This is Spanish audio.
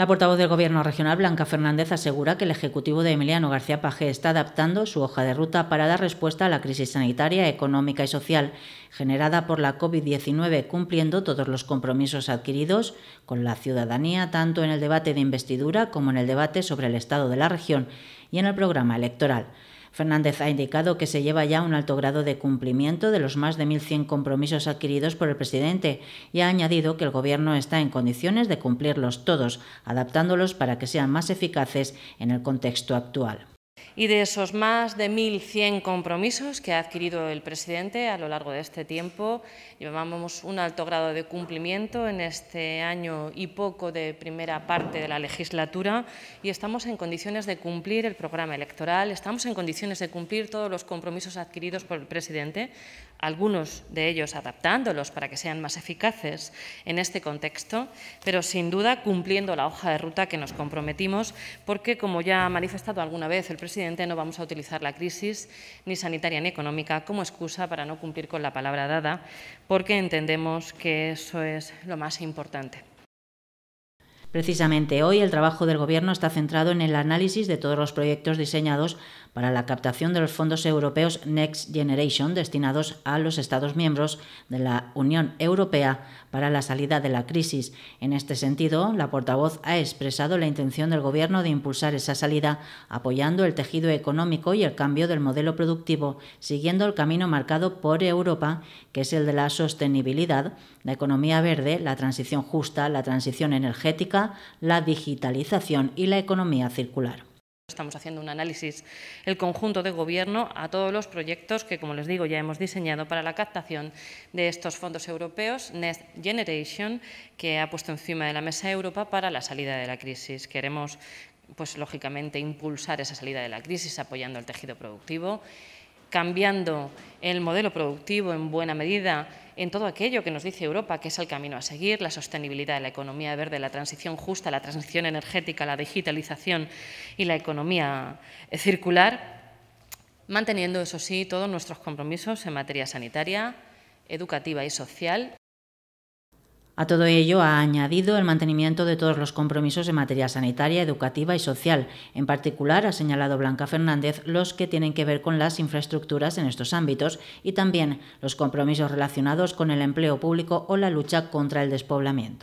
La portavoz del Gobierno regional, Blanca Fernández, asegura que el Ejecutivo de Emiliano García Pajé está adaptando su hoja de ruta para dar respuesta a la crisis sanitaria, económica y social generada por la COVID-19, cumpliendo todos los compromisos adquiridos con la ciudadanía, tanto en el debate de investidura como en el debate sobre el estado de la región y en el programa electoral. Fernández ha indicado que se lleva ya un alto grado de cumplimiento de los más de 1.100 compromisos adquiridos por el presidente y ha añadido que el Gobierno está en condiciones de cumplirlos todos, adaptándolos para que sean más eficaces en el contexto actual y de esos más de 1.100 compromisos que ha adquirido el presidente a lo largo de este tiempo, llevamos un alto grado de cumplimiento en este año y poco de primera parte de la legislatura y estamos en condiciones de cumplir el programa electoral, estamos en condiciones de cumplir todos los compromisos adquiridos por el presidente, algunos de ellos adaptándolos para que sean más eficaces en este contexto, pero sin duda cumpliendo la hoja de ruta que nos comprometimos, porque como ya ha manifestado alguna vez el presidente, no vamos a utilizar la crisis, ni sanitaria ni económica, como excusa para no cumplir con la palabra dada, porque entendemos que eso es lo más importante. Precisamente hoy el trabajo del Gobierno está centrado en el análisis de todos los proyectos diseñados para la captación de los fondos europeos Next Generation destinados a los Estados miembros de la Unión Europea para la salida de la crisis. En este sentido, la portavoz ha expresado la intención del Gobierno de impulsar esa salida apoyando el tejido económico y el cambio del modelo productivo, siguiendo el camino marcado por Europa, que es el de la sostenibilidad, la economía verde, la transición justa, la transición energética, la digitalización y la economía circular. Estamos haciendo un análisis, el conjunto de gobierno, a todos los proyectos que, como les digo, ya hemos diseñado para la captación de estos fondos europeos, Next Generation, que ha puesto encima de la mesa Europa para la salida de la crisis. Queremos, pues lógicamente, impulsar esa salida de la crisis apoyando el tejido productivo cambiando el modelo productivo en buena medida en todo aquello que nos dice Europa, que es el camino a seguir, la sostenibilidad, de la economía verde, la transición justa, la transición energética, la digitalización y la economía circular, manteniendo, eso sí, todos nuestros compromisos en materia sanitaria, educativa y social, a todo ello ha añadido el mantenimiento de todos los compromisos en materia sanitaria, educativa y social. En particular, ha señalado Blanca Fernández los que tienen que ver con las infraestructuras en estos ámbitos y también los compromisos relacionados con el empleo público o la lucha contra el despoblamiento.